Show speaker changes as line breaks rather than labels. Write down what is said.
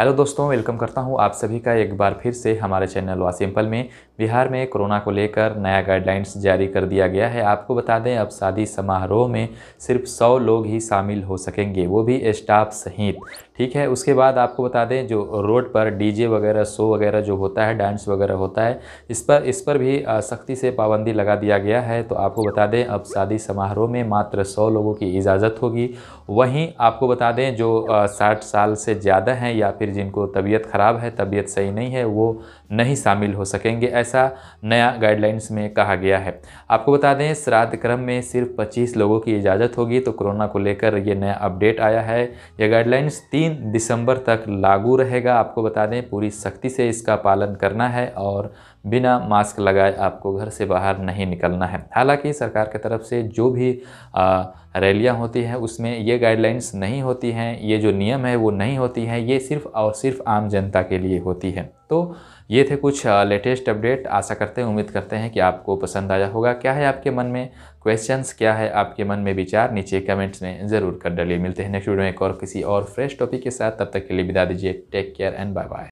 hello दोस्तों welcome करता हूं आप सभी का एक बार फिर से हमारे चैनल वा सिंपल में बिहार में कोरोना को लेकर नया गाइडलाइंस जारी कर दिया गया है आपको बता दें अब शादी समारोह में सिर्फ 100 लोग ही शामिल हो सकेंगे वो भी स्टाफ सहित ठीक है उसके बाद आपको बता दें जो रोड पर डीजे वगैरह शो वगैरह जो होता है डांस वगैरह होता है इस पर इस पर भी सख्ती से पाबंदी लगा दिया गया है तो आपको बता दें अब शादी समारोह में मात्र सौ लोगों की इजाज़त होगी वहीं आपको बता दें जो साठ साल से ज़्यादा हैं या फिर फिर जिनको तबीयत ख़राब है तबीयत सही नहीं है वो नहीं शामिल हो सकेंगे ऐसा नया गाइडलाइंस में कहा गया है आपको बता दें श्राद्ध क्रम में सिर्फ 25 लोगों की इजाज़त होगी तो कोरोना को लेकर ये नया अपडेट आया है यह गाइडलाइंस 3 दिसंबर तक लागू रहेगा आपको बता दें पूरी सख्ती से इसका पालन करना है और बिना मास्क लगाए आपको घर से बाहर नहीं निकलना है हालांकि सरकार की तरफ से जो भी रैलियाँ होती हैं उसमें ये गाइडलाइंस नहीं होती हैं ये जो नियम है वो नहीं होती हैं ये सिर्फ और सिर्फ आम जनता के लिए होती है तो ये थे कुछ लेटेस्ट अपडेट आशा करते हैं उम्मीद करते हैं कि आपको पसंद आया होगा क्या है आपके मन में क्वेश्चंस क्या है आपके मन में विचार नीचे कमेंट्स में ज़रूर कर डालिए मिलते हैं नेक्स्ट वीडियो में एक और किसी और फ्रेश टॉपिक के साथ तब तक के लिए विदा दीजिए take care and bye bye